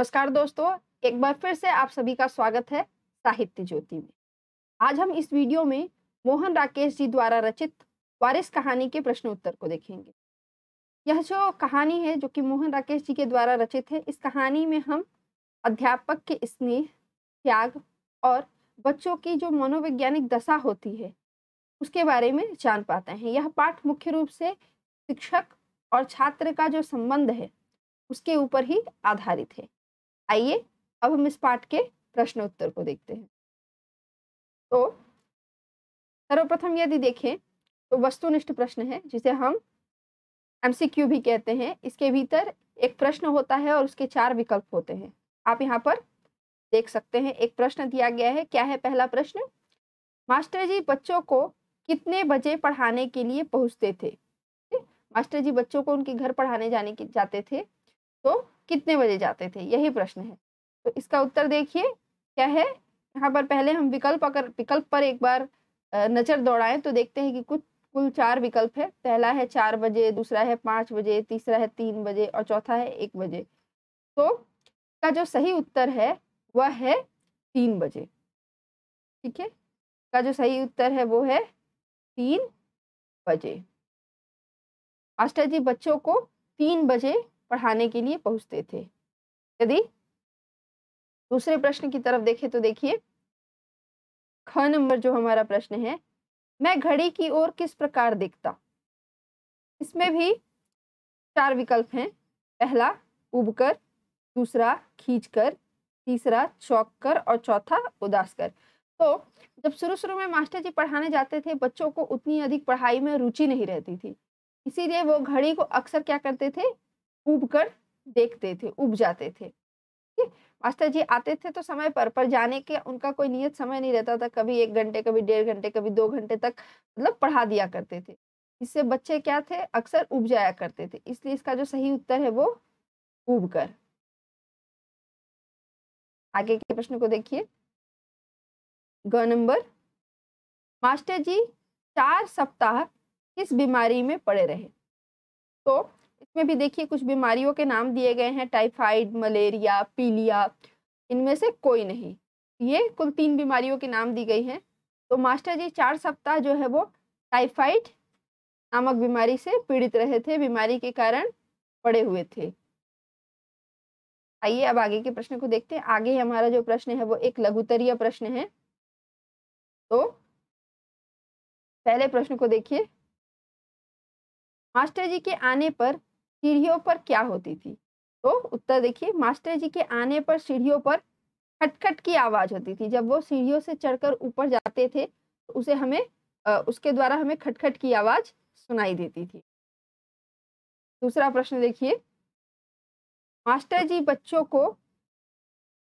नमस्कार दोस्तों एक बार फिर से आप सभी का स्वागत है साहित्य ज्योति में आज हम इस वीडियो में मोहन राकेश जी द्वारा रचित वारिस कहानी के प्रश्न उत्तर को देखेंगे यह जो कहानी है जो कि मोहन राकेश जी के द्वारा रचित है इस कहानी में हम अध्यापक के स्नेह त्याग और बच्चों की जो मनोवैज्ञानिक दशा होती है उसके बारे में जान पाते हैं यह पाठ मुख्य रूप से शिक्षक और छात्र का जो संबंध है उसके ऊपर ही आधारित है आइए अब हम इस पाठ के उत्तर को देखते हैं तो सर्वप्रथम यदि देखें तो वस्तुनिष्ठ प्रश्न है जिसे हम एमसीक्यू भी कहते हैं इसके भीतर एक प्रश्न होता है और उसके चार विकल्प होते हैं आप यहाँ पर देख सकते हैं एक प्रश्न दिया गया है क्या है पहला प्रश्न मास्टर जी बच्चों को कितने बजे पढ़ाने के लिए पहुँचते थे मास्टर जी बच्चों को उनके घर पढ़ाने जाने के जाते थे तो कितने बजे जाते थे यही प्रश्न है तो इसका उत्तर देखिए क्या है यहाँ पर पहले हम विकल्प अगर विकल्प पर एक बार नज़र दौड़ाएं तो देखते हैं कि कुछ कुल चार विकल्प है पहला है चार बजे दूसरा है पाँच बजे तीसरा है तीन बजे और चौथा है एक बजे तो का जो सही उत्तर है वह है तीन बजे ठीक है का जो सही उत्तर है वो है तीन बजे मास्टर जी बच्चों को तीन बजे पढ़ाने के लिए पहुंचते थे यदि दूसरे प्रश्न की तरफ देखें तो देखिए ख नंबर जो हमारा प्रश्न है मैं घड़ी की ओर किस प्रकार देखता इसमें भी चार विकल्प हैं पहला उबकर दूसरा खींचकर तीसरा चौक कर और चौथा उदास कर तो जब शुरू शुरू में मास्टर जी पढ़ाने जाते थे बच्चों को उतनी अधिक पढ़ाई में रुचि नहीं रहती थी इसीलिए वो घड़ी को अक्सर क्या करते थे उब कर देखते थे उब जाते थे मास्टर जी आते थे तो समय पर पर जाने के उनका कोई नियत समय नहीं रहता था कभी एक घंटे कभी डेढ़ घंटे कभी दो घंटे तक मतलब पढ़ा दिया करते थे इससे बच्चे क्या थे अक्सर उब जाया करते थे इसलिए इसका जो सही उत्तर है वो उब कर आगे के प्रश्न को देखिए ग नंबर मास्टर जी चार सप्ताह किस बीमारी में पड़े रहे तो इसमें भी देखिए कुछ बीमारियों के नाम दिए गए हैं टाइफाइड मलेरिया पीलिया इनमें से कोई नहीं ये कुल तीन बीमारियों के नाम दी गई हैं तो मास्टर जी चार सप्ताह जो है वो टाइफाइड नामक बीमारी से पीड़ित रहे थे बीमारी के कारण पड़े हुए थे आइए अब आगे के प्रश्न को देखते हैं आगे हमारा जो प्रश्न है वो एक लघुतरीय प्रश्न है तो पहले प्रश्न को देखिए मास्टर जी के आने पर सीढ़ियों पर क्या होती थी तो उत्तर देखिए मास्टर जी के आने पर सीढ़ियों पर खटखट की आवाज होती थी जब वो सीढ़ियों से चढ़कर ऊपर जाते थे तो उसे हमें उसके द्वारा हमें खटखट की आवाज सुनाई देती थी दूसरा प्रश्न देखिए मास्टर जी बच्चों को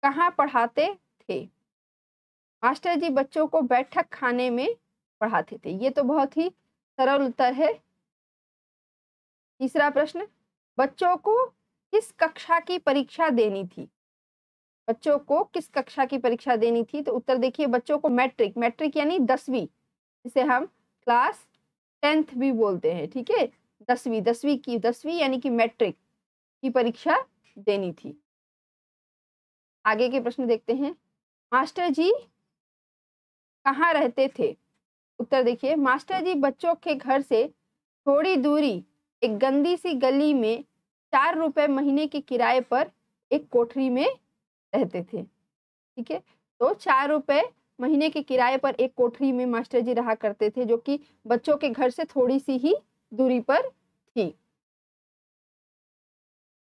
कहाँ पढ़ाते थे मास्टर जी बच्चों को बैठक खाने में पढ़ाते थे ये तो बहुत ही सरल उत्तर है तीसरा प्रश्न बच्चों को किस कक्षा की परीक्षा देनी थी बच्चों को किस कक्षा की परीक्षा देनी थी तो उत्तर देखिए बच्चों को मैट्रिक मैट्रिक यानी दसवीं जिसे हम क्लास टेंथ भी बोलते हैं ठीक है दसवीं दसवीं की दसवीं यानी कि मैट्रिक की परीक्षा देनी थी आगे के प्रश्न देखते हैं मास्टर जी कहाँ रहते थे उत्तर देखिए मास्टर जी बच्चों के घर से थोड़ी दूरी एक गंदी सी गली में चार रुपए महीने के किराए पर एक कोठरी में रहते थे ठीक है तो चार रुपए महीने के किराए पर एक कोठरी में मास्टर जी रहा करते थे जो कि बच्चों के घर से थोड़ी सी ही दूरी पर थी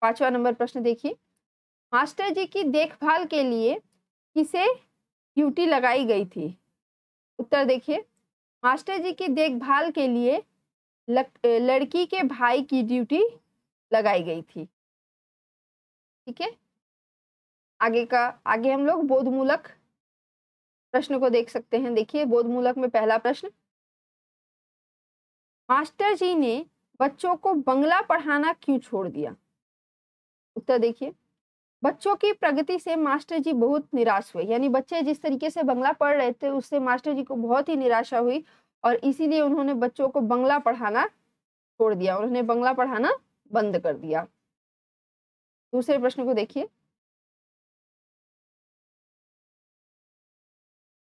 पांचवा नंबर प्रश्न देखिए मास्टर जी की देखभाल के लिए किसे ड्यूटी लगाई गई थी उत्तर देखिए मास्टर जी की देखभाल के लिए लड़की के भाई की ड्यूटी लगाई गई थी ठीक है आगे का आगे हम लोग बोधमूलक प्रश्न को देख सकते हैं देखिए बोधमूलक में पहला प्रश्न मास्टर जी ने बच्चों को बंगला पढ़ाना क्यों छोड़ दिया उत्तर देखिए बच्चों की प्रगति से मास्टर जी बहुत निराश हुए यानी बच्चे जिस तरीके से बंगला पढ़ रहे थे उससे मास्टर जी को बहुत ही निराशा हुई और इसीलिए उन्होंने बच्चों को बंगला पढ़ाना छोड़ दिया उन्होंने बंगला पढ़ाना बंद कर दिया दूसरे प्रश्न को देखिए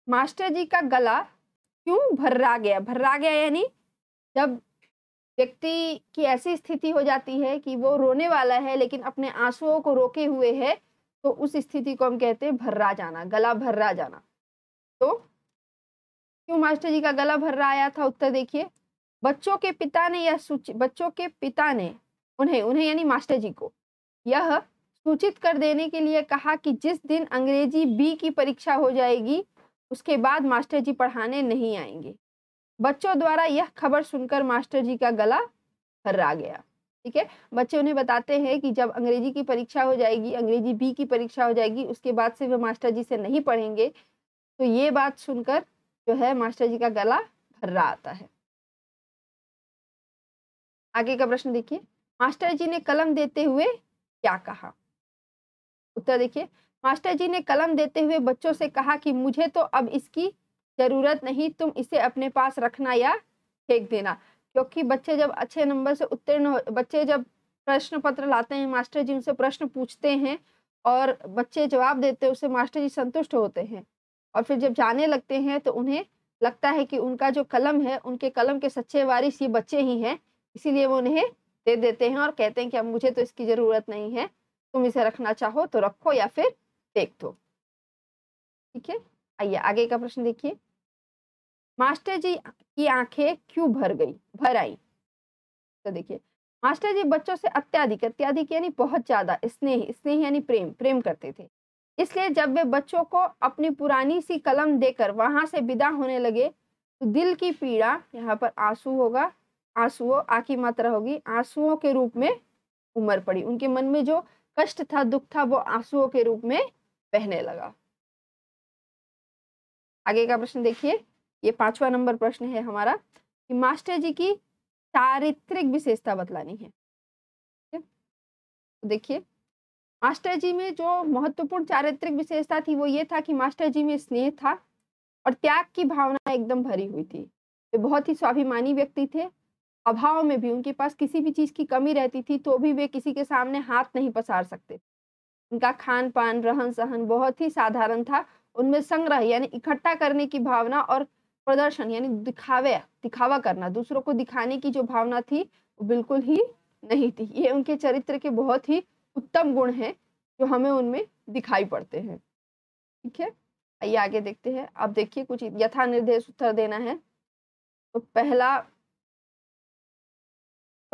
मास्टर जी का गला क्यों भर्रा गया भर्रा गया यानी जब व्यक्ति की ऐसी स्थिति हो जाती है कि वो रोने वाला है लेकिन अपने आंसुओं को रोके हुए है तो उस स्थिति को हम कहते हैं भर्रा जाना गला भर्रा जाना तो क्यों मास्टर जी का गला भर रहा आया था उत्तर देखिए बच्चों के पिता ने यह सूचित बच्चों के पिता ने उन्हें उन्हें यानी मास्टर जी को यह सूचित कर देने के लिए कहा कि जिस दिन अंग्रेजी बी की परीक्षा हो जाएगी उसके बाद मास्टर जी पढ़ाने नहीं आएंगे बच्चों द्वारा यह खबर सुनकर मास्टर जी का गला हर्रा गया ठीक है बच्चे उन्हें बताते हैं कि जब अंग्रेजी की परीक्षा हो जाएगी अंग्रेजी बी की परीक्षा हो जाएगी उसके बाद से वे मास्टर जी से नहीं पढ़ेंगे तो ये बात सुनकर जो है मास्टर जी का गला भर रहा आता है आगे का प्रश्न देखिए मास्टर जी ने कलम देते हुए क्या कहा उत्तर देखिए मास्टर जी ने कलम देते हुए बच्चों से कहा कि मुझे तो अब इसकी ज़रूरत नहीं तुम इसे अपने पास रखना या फेंक देना क्योंकि बच्चे जब अच्छे नंबर से उत्तीर्ण बच्चे जब प्रश्न पत्र लाते हैं मास्टर जी उनसे प्रश्न पूछते हैं और बच्चे जवाब देते हैं उसे मास्टर जी संतुष्ट होते हैं और फिर जब जाने लगते हैं तो उन्हें लगता है कि उनका जो कलम है उनके कलम के सच्चे वारिस ये बच्चे ही हैं इसीलिए वो उन्हें दे देते हैं और कहते हैं कि अब मुझे तो इसकी ज़रूरत नहीं है तुम इसे रखना चाहो तो रखो या फिर देख दो ठीक है आइए आगे का प्रश्न देखिए मास्टर जी की आंखें क्यों भर गई भर आई तो देखिए मास्टर जी बच्चों से अत्याधिक अत्याधिक यानी बहुत ज्यादा स्नेह स्नेह यानी प्रेम प्रेम करते थे इसलिए जब वे बच्चों को अपनी पुरानी सी कलम देकर वहां से विदा होने लगे तो दिल की पीड़ा यहाँ पर आंसू होगा आंसुओं आकी मात्रा होगी आंसुओं के रूप में उमर पड़ी उनके मन में जो कष्ट था दुख था वो आंसुओं के रूप में बहने लगा आगे का प्रश्न देखिए ये पांचवा नंबर प्रश्न है हमारा कि मास्टर जी की चारित्रिक विशेषता बतलानी है देखिए मास्टर जी में जो महत्वपूर्ण चारित्रिक विशेषता थी वो ये था कि मास्टर जी में स्नेह था और त्याग की भावना एकदम भरी हुई थी वे बहुत ही स्वाभिमानी व्यक्ति थे अभाव में भी उनके पास किसी भी चीज़ की कमी रहती थी तो भी वे किसी के सामने हाथ नहीं पसार सकते उनका खान पान रहन सहन बहुत ही साधारण था उनमें संग्रह यानी इकट्ठा करने की भावना और प्रदर्शन यानी दिखावे दिखावा करना दूसरों को दिखाने की जो भावना थी वो बिल्कुल ही नहीं थी ये उनके चरित्र के बहुत ही उत्तम गुण हैं जो हमें उनमें दिखाई पड़ते हैं ठीक है आइए आगे देखते हैं अब देखिए कुछ यथा निर्देश उत्तर देना है तो पहला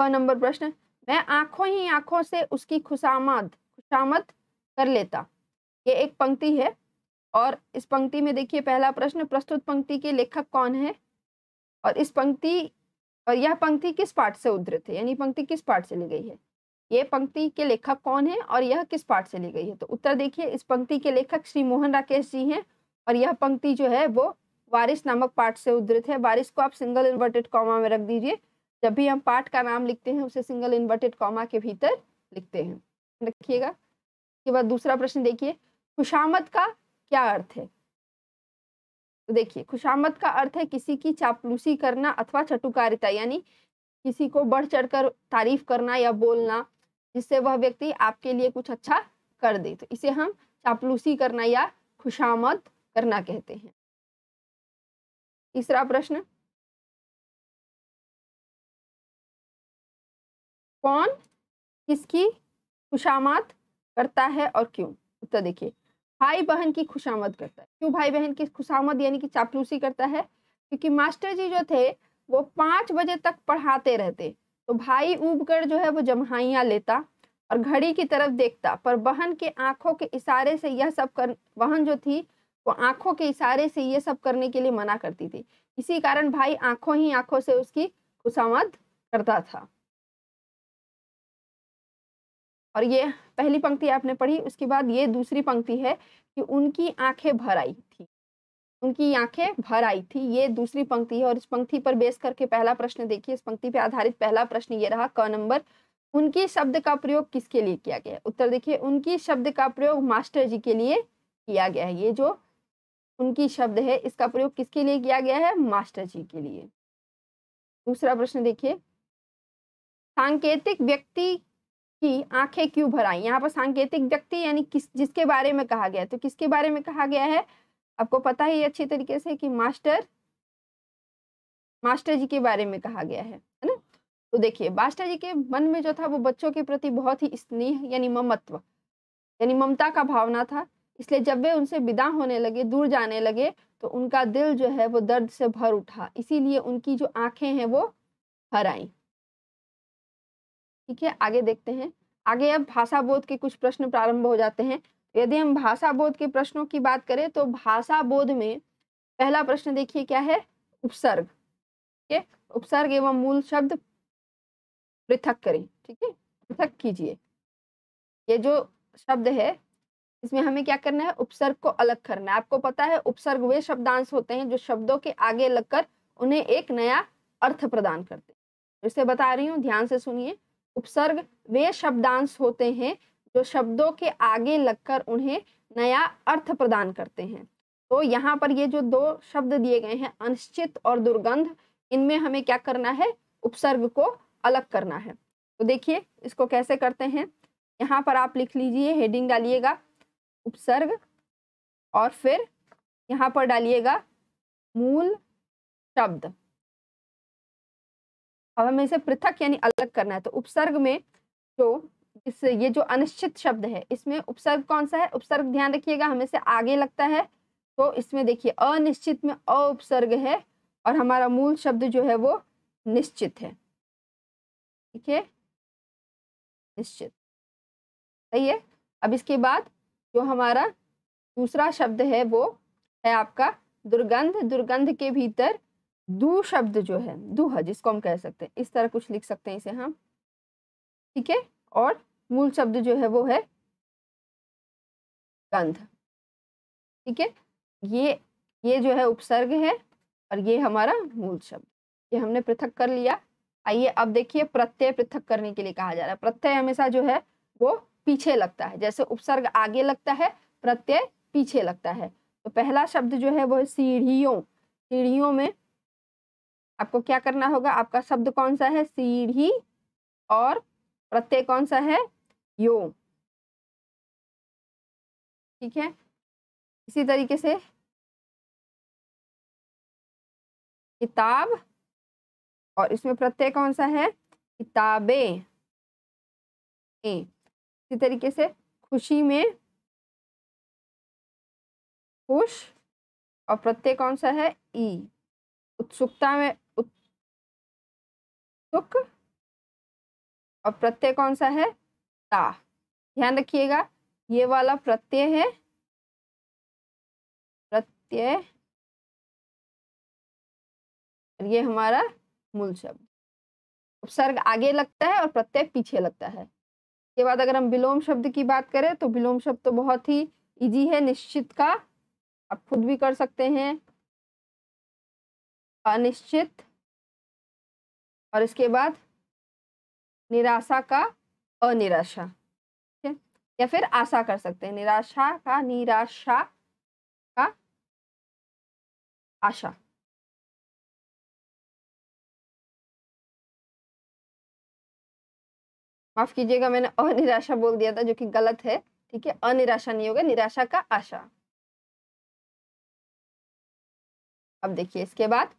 नंबर प्रश्न मैं आंखों ही आंखों से उसकी खुशामद खुशामद कर लेता ये एक पंक्ति है और इस पंक्ति में देखिए पहला प्रश्न प्रस्तुत पंक्ति के लेखक कौन है और इस पंक्ति और यह पंक्ति किस पाठ से उद्धृत है यानी पंक्ति किस पाठ से ली गई है ये पंक्ति के लेखक कौन है और यह किस पाठ से ली गई है तो उत्तर देखिए इस पंक्ति के लेखक श्री मोहन राकेश जी हैं और यह पंक्ति जो है वो वारिस नामक पाठ से उद्धृत है वारिस को आप सिंगल इन्वर्टेड कॉमा में रख दीजिए जब भी हम पाठ का नाम लिखते हैं उसे सिंगल इन्वर्टेड कॉमा के भीतर लिखते हैं रखिएगा इसके बाद दूसरा प्रश्न देखिए खुशामद का क्या अर्थ है तो देखिए खुशामद का अर्थ है किसी की चापलूसी करना अथवा चटुकारिता यानी किसी को बढ़ चढ़कर तारीफ करना या बोलना जिससे वह व्यक्ति आपके लिए कुछ अच्छा कर दे तो इसे हम चापलूसी करना या खुशामद करना कहते हैं तीसरा प्रश्न कौन किसकी खुशामद करता है और क्यों उत्तर देखिए भाई बहन की खुशामद करता है क्यों भाई बहन की खुशामद यानी कि चापलूसी करता है क्योंकि मास्टर जी जो थे वो पांच बजे तक पढ़ाते रहते तो भाई उबकर जो है वो जमहाइया लेता और घड़ी की तरफ देखता पर बहन के आंखों के इशारे से यह सब कर बहन जो थी वो आंखों के इशारे से यह सब करने के लिए मना करती थी इसी कारण भाई आंखों ही आंखों से उसकी खुशामद करता था और ये पहली पंक्ति आपने पढ़ी उसके बाद ये दूसरी पंक्ति है कि उनकी आंखें भर आई थी उनकी आंखें भर आई थी ये दूसरी पंक्ति है और इस पंक्ति पर बेस करके पहला प्रश्न देखिए इस पंक्ति पर आधारित पहला प्रश्न ये रहा क नंबर उनकी शब्द का प्रयोग किसके लिए किया गया है उत्तर देखिए उनकी शब्द का प्रयोग मास्टर जी के लिए किया गया है ये जो उनकी शब्द है इसका प्रयोग किसके लिए किया गया है मास्टर जी के लिए दूसरा प्रश्न देखिए सांकेतिक व्यक्ति की आंखें क्यों भराई यहाँ पर सांकेतिक व्यक्ति यानी किस जिसके बारे में कहा गया तो किसके बारे में कहा गया है आपको पता ही अच्छी तरीके से कि मास्टर मास्टर जी के बारे में कहा गया है है ना तो देखिए मास्टर जी के मन में जो था वो बच्चों के प्रति बहुत ही स्नेह यानी ममत्व यानी ममता का भावना था इसलिए जब वे उनसे विदा होने लगे दूर जाने लगे तो उनका दिल जो है वो दर्द से भर उठा इसीलिए उनकी जो आंखें हैं वो भर आई ठीक है आगे देखते हैं आगे अब भाषा बोध के कुछ प्रश्न प्रारंभ हो जाते हैं यदि हम भाषा बोध के प्रश्नों की बात करें तो भाषा बोध में पहला प्रश्न देखिए क्या है उपसर्ग ठीक है उपसर्ग एवं मूल शब्द पृथक करें ठीक है पृथक कीजिए ये जो शब्द है इसमें हमें क्या करना है उपसर्ग को अलग करना है आपको पता है उपसर्ग वे शब्दांश होते हैं जो शब्दों के आगे लगकर उन्हें एक नया अर्थ प्रदान करते हैं इसे बता रही हूँ ध्यान से सुनिए उपसर्ग वे शब्दांश होते हैं जो शब्दों के आगे लगकर उन्हें नया अर्थ प्रदान करते हैं तो यहाँ पर ये जो दो शब्द दिए गए हैं अनिश्चित और दुर्गंध इनमें हमें क्या करना है उपसर्ग को अलग करना है तो देखिए इसको कैसे करते हैं यहाँ पर आप लिख लीजिए हेडिंग डालिएगा उपसर्ग और फिर यहाँ पर डालिएगा मूल शब्द अब हमें इसे पृथक यानी अलग करना है तो उपसर्ग में जो इस ये जो अनिश्चित शब्द है इसमें उपसर्ग कौन सा है उपसर्ग ध्यान रखिएगा हमें से आगे लगता है तो इसमें देखिए अनिश्चित में अ उपसर्ग है और हमारा मूल शब्द जो है वो निश्चित है ठीक है निश्चित सही है अब इसके बाद जो हमारा दूसरा शब्द है वो है आपका दुर्गंध दुर्गंध के भीतर दू शब्द जो है दूह जिसको हम कह सकते हैं इस तरह कुछ लिख सकते हैं इसे हम ठीक है और मूल शब्द जो है वो है गंध ठीक है ये ये जो है उपसर्ग है और ये हमारा मूल शब्द ये हमने पृथक कर लिया आइए अब देखिए प्रत्यय पृथक करने के लिए कहा जा रहा है प्रत्यय हमेशा जो है वो पीछे लगता है जैसे उपसर्ग आगे लगता है प्रत्यय पीछे लगता है तो पहला शब्द जो है वो सीढ़ियों सीढ़ियों में आपको क्या करना होगा आपका शब्द कौन सा है सीढ़ी और प्रत्यय कौन सा है यो ठीक है इसी तरीके से किताब और इसमें प्रत्यय कौन सा है किताबे ए इसी तरीके से खुशी में खुश और प्रत्यय कौन सा है ई उत्सुकता में उत्सुक और प्रत्यय कौन सा है ता ध्यान रखिएगा ये वाला प्रत्यय है प्रत्यय और ये हमारा मूल शब्द उपसर्ग आगे लगता है और प्रत्यय पीछे लगता है के बाद अगर हम विलोम शब्द की बात करें तो विलोम शब्द तो बहुत ही इजी है निश्चित का आप खुद भी कर सकते हैं अनिश्चित और इसके बाद निराशा का अनिराशा ठीक है या फिर आशा कर सकते हैं निराशा का निराशा का आशा माफ कीजिएगा मैंने अनिराशा बोल दिया था जो कि गलत है ठीक है अनिराशा नहीं होगा निराशा का आशा अब देखिए इसके बाद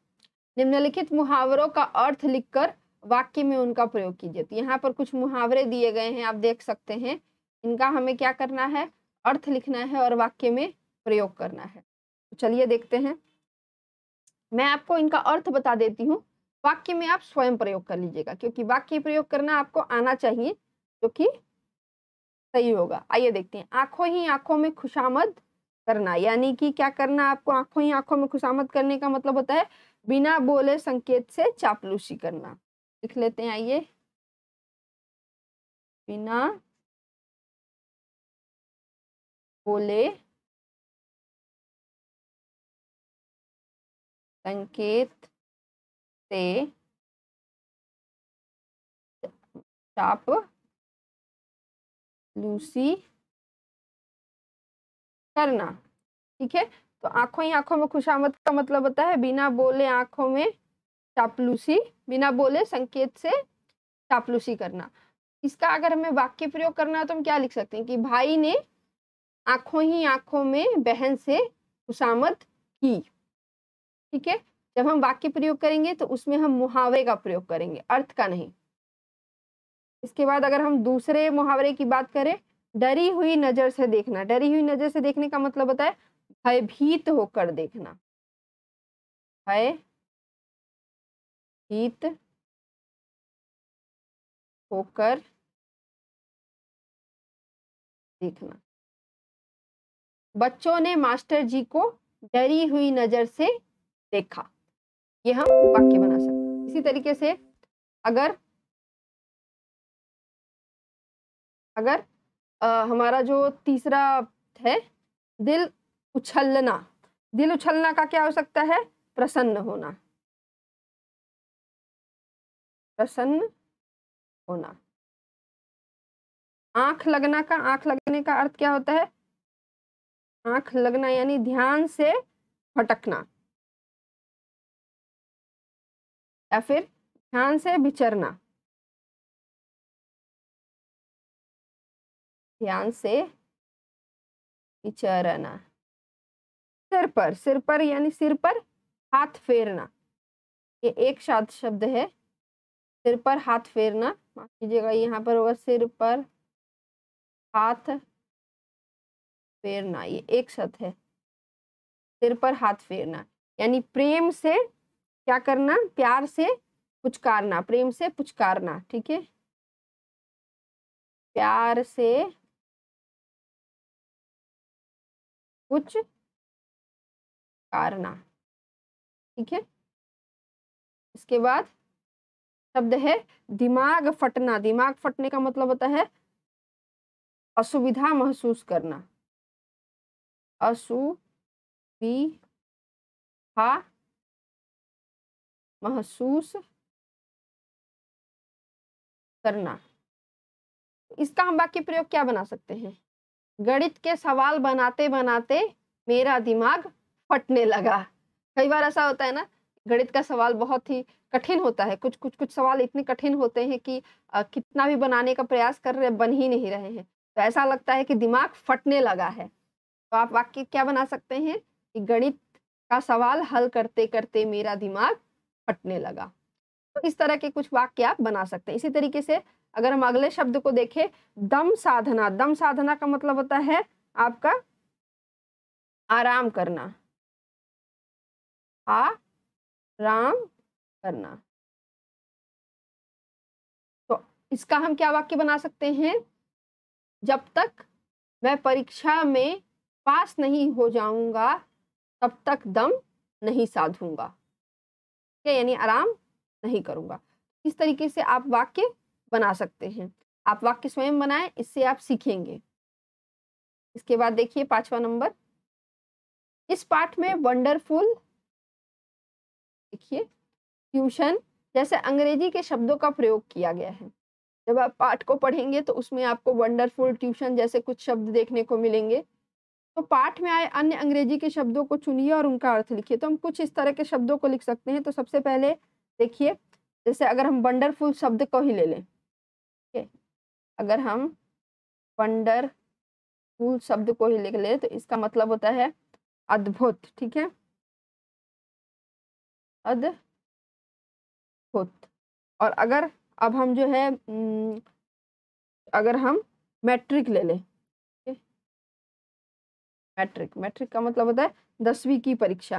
निम्नलिखित मुहावरों का अर्थ लिखकर वाक्य में उनका प्रयोग कीजिए तो यहाँ पर कुछ मुहावरे दिए गए हैं आप देख सकते हैं इनका हमें क्या करना है अर्थ लिखना है और वाक्य में प्रयोग करना है तो चलिए देखते हैं मैं आपको इनका अर्थ बता देती हूँ वाक्य में आप स्वयं प्रयोग कर लीजिएगा क्योंकि वाक्य प्रयोग करना आपको आना चाहिए जो कि सही होगा आइए देखते हैं आंखों ही आंखों में खुशामद करना यानी कि क्या करना आपको आंखों ही आंखों में खुशामद करने का मतलब होता है बिना बोले संकेत से चापलूसी करना लिख लेते हैं आइए बिना बोले संकेत से चाप लूसी करना ठीक है तो आंखों ही आंखों में खुशामद का मतलब होता है बिना बोले आंखों में चापलूसी बिना बोले संकेत से चापलूसी करना इसका अगर हमें वाक्य प्रयोग करना है तो हम क्या लिख सकते हैं कि भाई ने आंखों ही आंखों में बहन से खुशामद की ठीक है जब हम वाक्य प्रयोग करेंगे तो उसमें हम मुहावरे का प्रयोग करेंगे अर्थ का नहीं इसके बाद अगर हम दूसरे मुहावरे की बात करें डरी हुई नज़र से देखना डरी हुई नज़र से देखने का मतलब होता है भयभीत होकर देखना भय हित होकर देखना बच्चों ने मास्टर जी को डरी हुई नजर से देखा ये हम वाक्य बना सकते हैं इसी तरीके से अगर अगर आ, हमारा जो तीसरा है दिल उछलना दिल उछलना का क्या हो सकता है प्रसन्न होना प्रसन्न होना आंख लगना का आंख लगने का अर्थ क्या होता है आंख लगना यानी ध्यान से भटकना या फिर ध्यान से विचरना ध्यान से विचरना सिर पर सिर पर यानी सिर पर हाथ फेरना ये एक शाद शब्द है सिर पर हाथ फेरना माफ कीजिएगा यहाँ पर होगा सिर पर हाथ फेरना ये एक शत है सिर पर हाथ फेरना यानी प्रेम से क्या करना प्यार से पुचकारना प्रेम से पुचकारना ठीक है प्यार से कुछ कारना ठीक है इसके बाद शब्द है दिमाग फटना दिमाग फटने का मतलब होता है असुविधा महसूस करना असुविधा महसूस करना इसका हम वाक्य प्रयोग क्या बना सकते हैं गणित के सवाल बनाते बनाते मेरा दिमाग फटने लगा कई बार ऐसा होता है ना गणित का सवाल बहुत ही कठिन होता है कुछ कुछ कुछ सवाल इतने कठिन होते हैं कि आ, कितना भी बनाने का प्रयास कर रहे बन ही नहीं रहे हैं तो ऐसा लगता है कि दिमाग फटने लगा है तो आप वाक्य क्या बना सकते हैं कि गणित का सवाल हल करते करते मेरा दिमाग फटने लगा तो इस तरह के कुछ वाक्य आप बना सकते हैं इसी तरीके से अगर हम अगले शब्द को देखें दम साधना दम साधना का मतलब होता है आपका आराम करना आ राम करना तो इसका हम क्या वाक्य बना सकते हैं जब तक मैं परीक्षा में पास नहीं हो जाऊंगा तब तक दम नहीं साधूंगा क्या यानी आराम नहीं करूंगा इस तरीके से आप वाक्य बना सकते हैं आप वाक्य स्वयं बनाएं इससे आप सीखेंगे इसके बाद देखिए पांचवा नंबर इस पाठ में वंडरफुल देखिए ट्यूशन जैसे अंग्रेजी के शब्दों का प्रयोग किया गया है जब आप पाठ को पढ़ेंगे तो उसमें आपको वंडरफुल ट्यूशन जैसे कुछ शब्द देखने को मिलेंगे तो पाठ में आए अन्य अंग्रेजी के शब्दों को चुनिए और उनका अर्थ लिखिए तो हम कुछ इस तरह के शब्दों को लिख सकते हैं तो सबसे पहले देखिए जैसे अगर हम वंडरफुल शब्द को ही ले लें ठीक है अगर हम वंडरफुल शब्द को ही लिख लें तो इसका मतलब होता है अद्भुत ठीक है अद्भुत और अगर अब हम जो है अगर हम मैट्रिक ले लें मैट्रिक मैट्रिक का मतलब होता है दसवीं की परीक्षा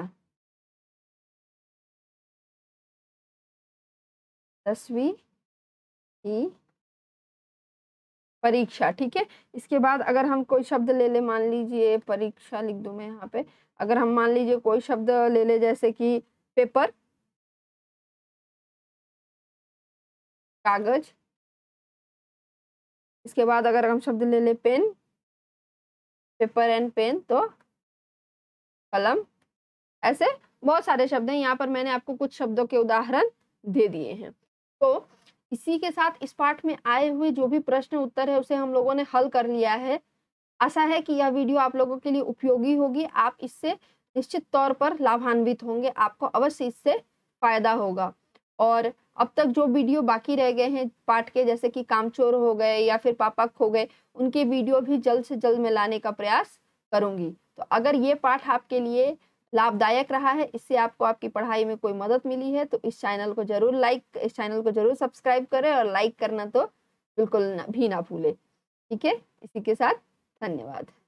दसवीं की परीक्षा ठीक है इसके बाद अगर हम कोई शब्द ले ले मान लीजिए परीक्षा लिख दू मैं यहाँ पे अगर हम मान लीजिए कोई शब्द ले ले जैसे कि पेपर कागज इसके बाद अगर हम शब्द ले ले पेन पेपर एंड पेन तो कलम ऐसे बहुत सारे शब्द हैं यहाँ पर मैंने आपको कुछ शब्दों के उदाहरण दे दिए हैं तो इसी के साथ इस पाठ में आए हुए जो भी प्रश्न उत्तर है उसे हम लोगों ने हल कर लिया है आशा है कि यह वीडियो आप लोगों के लिए उपयोगी होगी आप इससे निश्चित तौर पर लाभान्वित होंगे आपको अवश्य इससे फायदा होगा और अब तक जो वीडियो बाकी रह गए हैं पाठ के जैसे कि कामचोर हो गए या फिर पापा खो गए उनके वीडियो भी जल्द से जल्द मिलाने लाने का प्रयास करूंगी तो अगर ये पाठ आपके लिए लाभदायक रहा है इससे आपको आपकी पढ़ाई में कोई मदद मिली है तो इस चैनल को जरूर लाइक इस चैनल को जरूर सब्सक्राइब करें और लाइक करना तो बिल्कुल भी ना भूलें ठीक है इसी के साथ धन्यवाद